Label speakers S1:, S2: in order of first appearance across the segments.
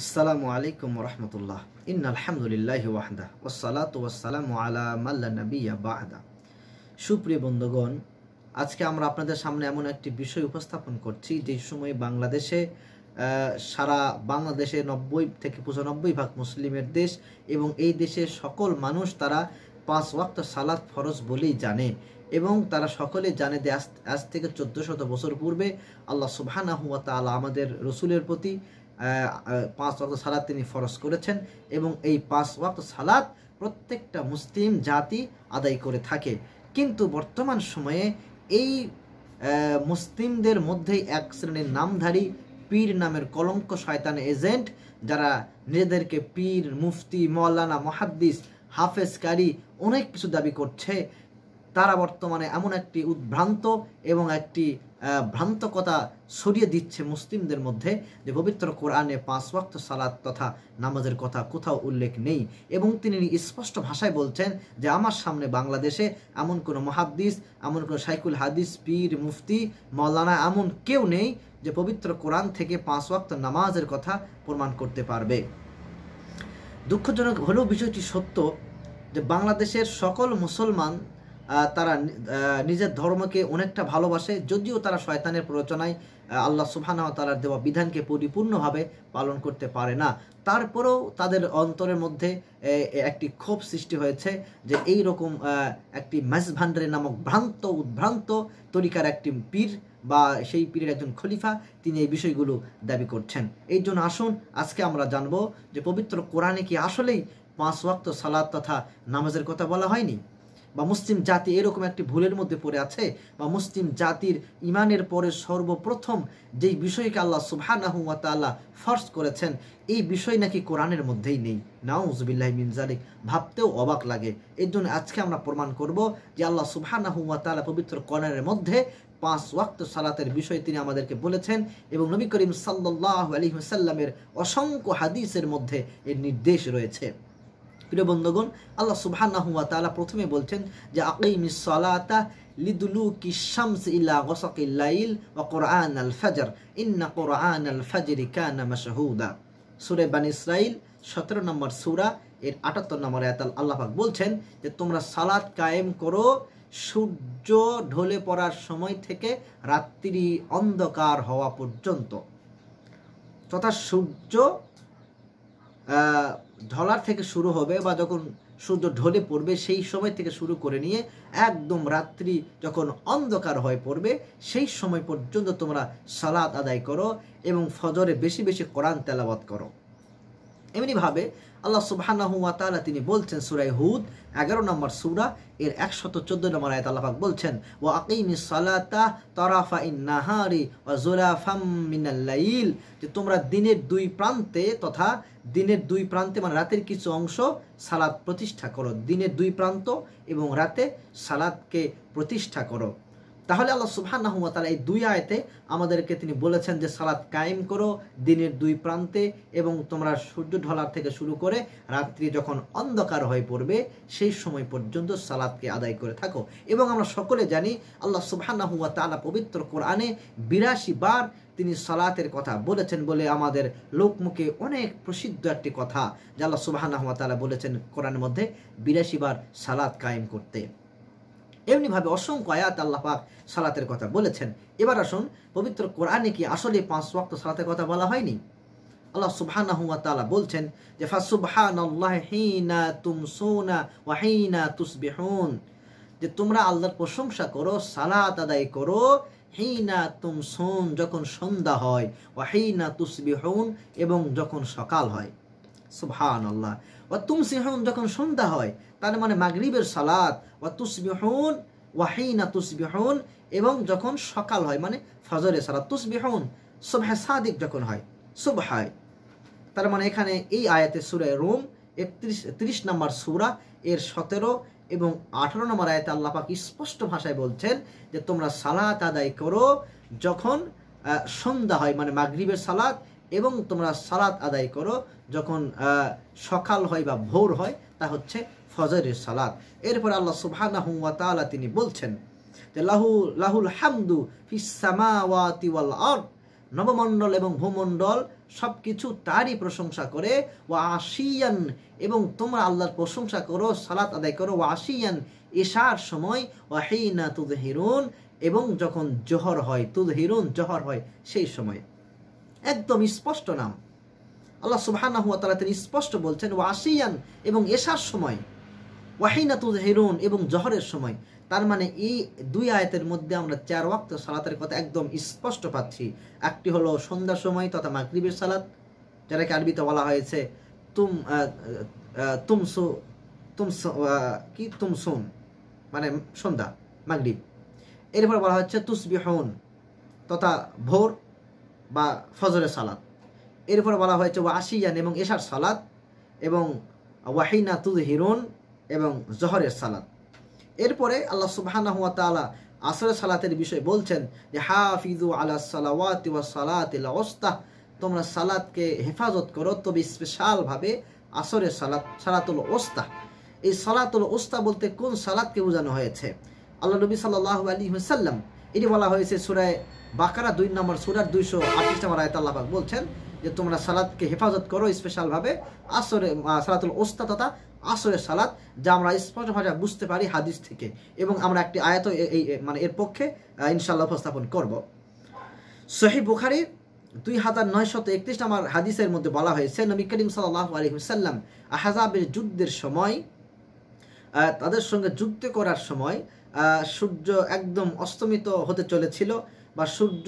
S1: আসসালামু আলাইকুম রহমতুল্লাহ ইন আলহামদুলিল্লাহ ওয়াহদা ওসালাত ওয়াসালামু আলা মাল্লা নবিয়া বাহদা সুপ্রিয় বন্ধুগণ আজকে আমরা আপনাদের সামনে এমন একটি বিষয় উপস্থাপন করছি যে সময়ে বাংলাদেশে সারা বাংলাদেশে নব্বই থেকে পঁচানব্বই ভাগ মুসলিমের দেশ এবং এই দেশের সকল মানুষ তারা পাঁচ ওয়াক্ত সালাত ফরজ বলেই জানে এবং তারা সকলে জানে যে আজ আজ থেকে চোদ্দ শত বছর পূর্বে আল্লাহ সুবহানা হুয়া তালা আমাদের রসুলের প্রতি পাঁচ ওয়াক্ত সালাদ তিনি ফরজ করেছেন এবং এই পাঁচ ওয়াক্ত সালাদ প্রত্যেকটা মুসলিম জাতি আদায় করে থাকে কিন্তু বর্তমান সময়ে এই মুসলিমদের মধ্যেই এক শ্রেণীর নামধারী পীর নামের কলঙ্ক শয়তান এজেন্ট যারা নিজেদেরকে পীর মুফতি মৌলানা মহাদ্দিস হাফেজকারী অনেক কিছু দাবি করছে তারা বর্তমানে এমন একটি উদ্ভ্রান্ত এবং একটি ভ্রান্তকতা সরিয়ে দিচ্ছে মুসলিমদের মধ্যে যে পবিত্র কোরআনে পাঁচ ওয়াক্ত সালাত তথা নামাজের কথা কোথাও উল্লেখ নেই এবং তিনি স্পষ্ট ভাষায় বলছেন যে আমার সামনে বাংলাদেশে এমন কোনো মহাদ্দিস এমন কোনো সাইকুল হাদিস পীর মুফতি মৌলানা এমন কেউ নেই যে পবিত্র কোরআন থেকে পাঁচ ওয়াক্ত নামাজের কথা প্রমাণ করতে পারবে দুঃখজনক হলেও বিষয়টি সত্য যে বাংলাদেশের সকল মুসলমান তারা নিজের ধর্মকে অনেকটা ভালোবাসে যদিও তারা শয়তানের প্ররোচনায় আল্লাহ সুবহানাহ তালার দেওয়া বিধানকে পরিপূর্ণভাবে পালন করতে পারে না তারপরেও তাদের অন্তরের মধ্যে একটি ক্ষোভ সৃষ্টি হয়েছে যে এই রকম একটি ম্যাসভান্ডারে নামক ভ্রান্ত উদ্ভ্রান্ত তরিকার একটি পীর বা সেই পীরের একজন খলিফা তিনি এই বিষয়গুলো দাবি করছেন এই জন্য আসুন আজকে আমরা জানব যে পবিত্র কোরআনে কি আসলেই পাঁচ ওয়াক্ত সালাদ তথা নামাজের কথা বলা হয়নি বা মুসলিম জাতি এরকম একটি ভুলের মধ্যে পড়ে আছে বা মুসলিম জাতির ইমানের পরে সর্বপ্রথম যেই বিষয়কে আল্লাহ সুবাহানাহুয়া তাল্লাহ ফার্স করেছেন এই বিষয় নাকি কোরআনের মধ্যেই নেই নাউজবিল্লাহ মিনজালিক ভাবতেও অবাক লাগে এর জন্য আজকে আমরা প্রমাণ করব যে আল্লাহ সুবাহানাহুয়া তালা পবিত্র কোরআনের মধ্যে পাঁচ ওয়াক্ত সালাতের বিষয়ে তিনি আমাদেরকে বলেছেন এবং নবী করিম সাল্লাহ আলী অসংখ্য হাদিসের মধ্যে এর নির্দেশ রয়েছে প্রিয় বন্ধুগণ আল্লাহ সুবাহ প্রথমে বলছেন যে আকিমিস নম্বর সূরা এর আল্লাহ বলছেন যে তোমরা সালাত কায়েম করো সূর্য ঢলে পড়ার সময় থেকে রাত্রি অন্ধকার হওয়া পর্যন্ত তথা সূর্য ঢলার থেকে শুরু হবে বা যখন সূর্য ঢলে পড়বে সেই সময় থেকে শুরু করে নিয়ে একদম রাত্রি যখন অন্ধকার হয়ে পড়বে সেই সময় পর্যন্ত তোমরা সালাদ আদায় করো এবং ফজরে বেশি বেশি কোরআন তেলাবাদ করো এমনিভাবে আল্লাহ সুবাহানাহুয়া তালা তিনি বলছেন সুরাই হুদ এগারো নম্বর সুরা এর একশত চোদ্দ নম্বর আয়াত আল্লাহাক বলছেন ও আকিমি সালাতা তরাফা ইন নাহারি ও জোলাফাম যে তোমরা দিনের দুই প্রান্তে তথা দিনের দুই প্রান্তে মানে রাতের কিছু অংশ সালাদ প্রতিষ্ঠা করো দিনের দুই প্রান্ত এবং রাতে সালাদকে প্রতিষ্ঠা করো তাহলে আল্লাহ সুবহানাহু ওয়া এই দুই আয়তে আমাদেরকে তিনি বলেছেন যে সালাত কায়েম করো দিনের দুই প্রান্তে এবং তোমরা সূর্য ঢলার থেকে শুরু করে রাত্রি যখন অন্ধকার হয়ে পড়বে সেই সময় পর্যন্ত সালাতকে আদায় করে থাকো এবং আমরা সকলে জানি আল্লাহ সুবহানাহু ওয়া পবিত্র কোরআনে বিরাশি বার তিনি সালাতের কথা বলেছেন বলে আমাদের লোকমুখে অনেক প্রসিদ্ধ একটি কথা যা আল্লাহ সুবহানাহু ওয়া বলেছেন কোরআনের মধ্যে বিরাশি বার সালাত কায়েম করতে এমনিভাবে অসংখ্য আয়াত আল্লাহ পাক সালাতের কথা বলেছেন এবার আসুন পবিত্র কোরআনে কি আসলে পাঁচ ওয়াক্ত সালাতের কথা বলা হয়নি আল্লাহ সুবহানাহুয়া তালা বলছেন যে ফাসুবহান আল্লাহ হিনা তুম সোনা ওয়াহিনা তুসবিহুন যে তোমরা আল্লাহর প্রশংসা করো সালাত আদায় করো হেইনা তুম সোন যখন সন্ধ্যা হয় ওয়াহিনা তুসবিহুন এবং যখন সকাল হয় সুবহান আল্লাহ ও তুমসিহন যখন সন্ধ্যা হয় তার মানে মাগরিবের সালাদ ও তুসবিহন ওয়াহিনা তুসবিহন এবং যখন সকাল হয় মানে ফজরে সালাদ সালাত তুসবিহন সুবহে সাদিক যখন হয় সুবহায় তার মানে এখানে এই আয়াতে সুরায় রোম একত্রিশ তিরিশ নম্বর সুরা এর সতেরো এবং আঠেরো নম্বর আয়াতে আল্লাপাক স্পষ্ট ভাষায় বলছেন যে তোমরা সালাত আদায় করো যখন সন্ধ্যা হয় মানে মাগরীবের সালাদ এবং তোমরা সালাত আদায় করো যখন সকাল হয় বা ভোর হয় তা হচ্ছে ফজরের সালাত এরপর আল্লাহ সুবাহ তিনি বলছেন যে লাহু লাহুল হামদু ফিসামাওয়াতি ওয়াল নবমণ্ডল এবং ভূমণ্ডল সব কিছু তারই প্রশংসা করে ও আশিয়ান এবং তোমরা আল্লাহর প্রশংসা করো সালাত আদায় করো ও আশিয়ান এশার সময় তুদ হিরুন এবং যখন জোহর হয় তুদ হিরুন জোহর হয় সেই সময় একদম স্পষ্ট নাম আল্লাহ সুবাহ তালা তিনি স্পষ্ট বলছেন ওয়াসিয়ান এবং এশার সময় ওয়াহিনাতুজ হেরুন এবং জহরের সময় তার মানে এই দুই আয়াতের মধ্যে আমরা চার ওয়াক্ত সালাতের কথা একদম স্পষ্ট পাচ্ছি একটি হলো সন্ধ্যার সময় তথা মাকরিবের সালাত যেটাকে আরবিতে বলা হয়েছে তুম তুমসু তুমস কি তুমসুন মানে সন্ধ্যা মাগরিব এরপর বলা হচ্ছে তুসবিহন তথা ভোর বা ফজরের সালাত এরপরে বলা হয়েছে ওয়া আশিয়ান এবং এশার সালাত এবং ওয়াহিনা তুদ হিরুন এবং জহরের সালাত এরপরে আল্লাহ সুবাহানা হুয়া আসরের সালাতের বিষয়ে বলছেন যে হাফিজু আলা সালাওয়াত ওয়া সালাত ওস্তাহ তোমরা সালাতকে হেফাজত করো তবে স্পেশালভাবে আসরের সালাত সালাতুল ওস্তাহ এই সালাতুল ওস্তা বলতে কোন সালাতকে বোঝানো হয়েছে আল্লাহ নবী সাল্লাহ আলী হুসাল্লাম এটি বলা হয়েছে সুরায় বাকারা দুই নম্বর সুরার দুইশো আটত্রিশ নম্বর আয়ত বলছেন যে তোমরা সালাদকে হেফাজত করো স্পেশালভাবে আসরে সালাতুল ওস্তা তথা আসরের সালাদ যা আমরা স্পষ্ট বুঝতে পারি হাদিস থেকে এবং আমরা একটি আয়াত এই মানে এর পক্ষে ইনশাল্লাহ উপস্থাপন করব সহি বুখারি দুই হাজার নয়শত একত্রিশ নম্বর হাদিসের মধ্যে বলা হয়েছে নবী করিম সাল্লাহ আলহিমসাল্লাম আহাজাবের যুদ্ধের সময় তাদের সঙ্গে যুদ্ধ করার সময় সূর্য একদম অস্তমিত হতে চলেছিল বা সূর্য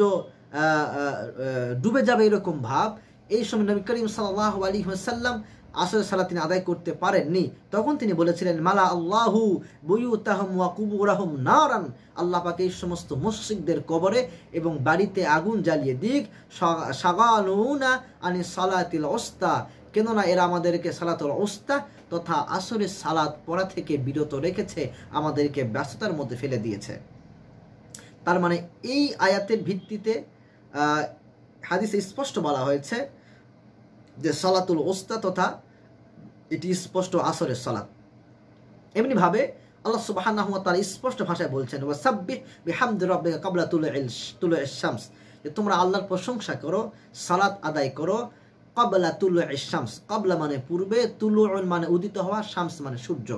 S1: ডুবে যাবে এরকম ভাব এই সময় নবী করিম সাল্লাহ আলী সাল্লাম আসরের সালা তিনি আদায় করতে পারেননি তখন তিনি বলেছিলেন মালা আল্লাহু বইউতাহম ওয়াকুবুরাহম নারান আল্লাহ পাকে এই সমস্ত মুসিকদের কবরে এবং বাড়িতে আগুন জ্বালিয়ে দিক সাগানুনা আনি সালাতিল ওস্তা কেননা এরা আমাদেরকে সালাতুল ওস্তা তথা আসরের সালাত পড়া থেকে বিরত রেখেছে আমাদেরকে ব্যস্ততার মধ্যে ফেলে দিয়েছে তার মানে এই আয়াতের ভিত্তিতে হাদিসে স্পষ্ট বলা হয়েছে যে সলাতুল ওস্তা তথা এটি স্পষ্ট আসরের সলাত এমনিভাবে আল্লাহ সুবাহ তার স্পষ্ট ভাষায় বলছেন কাবলা যে তোমরা আল্লাহর প্রশংসা করো সালাত আদায় করো কবলা তুল শামস কবলা মানে পূর্বে তুলু মানে উদিত হওয়া শামস মানে সূর্য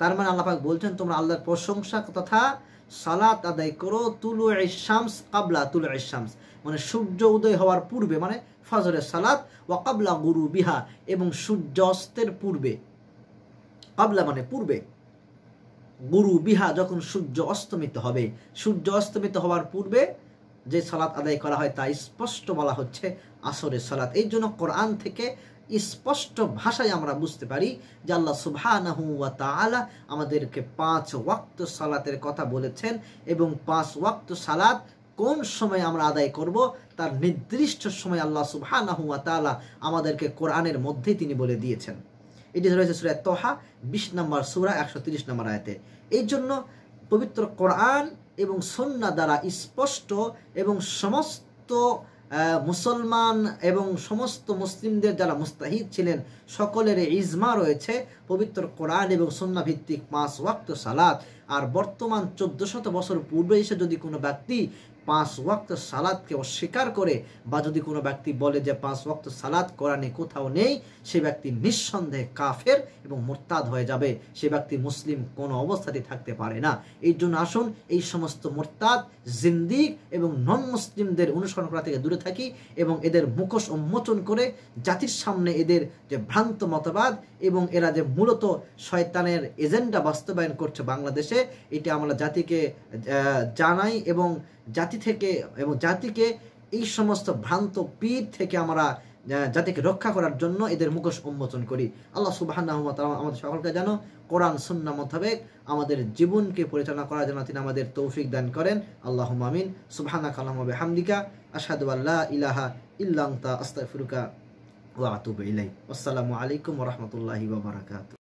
S1: তার মানে আল্লাহ বলছেন তোমরা আল্লাহর প্রশংসা তথা সালাত আদায় করো তুলু ইসামস কাবলা তুলু ইসামস মানে সূর্য উদয় হওয়ার পূর্বে মানে ফজরের সালাত ওয়া কাবলা গুরু বিহা এবং সূর্য অস্তের পূর্বে কাবলা মানে পূর্বে গুরু বিহা যখন সূর্য অস্তমিত হবে সূর্য অস্তমিত হওয়ার পূর্বে যে সালাত আদায় করা হয় তা স্পষ্ট বলা হচ্ছে আসরের সালাত এই জন্য কোরআন থেকে স্পষ্ট ভাষায় আমরা বুঝতে পারি যে আল্লাহ সুবাহ আমাদেরকে পাঁচ ওয়াক্ত সালাতের কথা বলেছেন এবং পাঁচ ওয়াক্ত সালাত কোন সময় আমরা আদায় করব তার নির্দিষ্ট সময় আল্লাহ সুবাহ তাআলা আমাদেরকে কোরআনের মধ্যে তিনি বলে দিয়েছেন এটি রয়েছে সুরায় তোহা বিশ নম্বর সুরা একশো তিরিশ নম্বর আয়তে এই জন্য পবিত্র কোরআন এবং সন্না দ্বারা স্পষ্ট এবং সমস্ত মুসলমান এবং সমস্ত মুসলিমদের যারা মুস্তাহিদ ছিলেন সকলের ইজমা রয়েছে পবিত্র কোরআন এবং সন্না ভিত্তিক পাঁচ ওয়াক্ত সালাদ আর বর্তমান চোদ্দ শত বছর পূর্বে এসে যদি কোনো ব্যক্তি পাঁচ ওয়াক্ত সালাদকে অস্বীকার করে বা যদি কোনো ব্যক্তি বলে যে পাঁচ ওয়াক্ত সালাদ কোরআনে কোথাও নেই সে ব্যক্তি নিঃসন্দেহে কাফের এবং মোরতাদ হয়ে যাবে সে ব্যক্তি মুসলিম কোনো অবস্থাতে থাকতে পারে না এই জন্য আসুন এই সমস্ত মোরতাদ জিন্দিক এবং নন মুসলিমদের অনুসরণ করা থেকে দূরে থাকি এবং এদের মুখোশ উন্মোচন করে জাতির সামনে এদের যে ভ্রান্ত মতবাদ এবং এরা যে মূলত শয়তানের এজেন্ডা বাস্তবায়ন করছে বাংলাদেশে এটি আমরা জাতিকে জানাই এবং জাতি থেকে এবং জাতিকে এই সমস্ত ভ্রান্ত পীর থেকে আমরা জাতিকে রক্ষা করার জন্য এদের মুখোশ উন্মোচন করি আল্লাহ সুবাহ আমাদের সকলকে জানো কোরআন সুন্না মোতাবেক আমাদের জীবনকে পরিচালনা করার জন্য তিনি আমাদের তৌফিক দান করেন আল্লাহ মামিন সুবাহা কালাম হামদিকা আসাদু আল্লাহ ইলাহা ইল্লাংতা ফুরুকা وأتوب إليه والسلام عليكم ورحمة الله وبركاته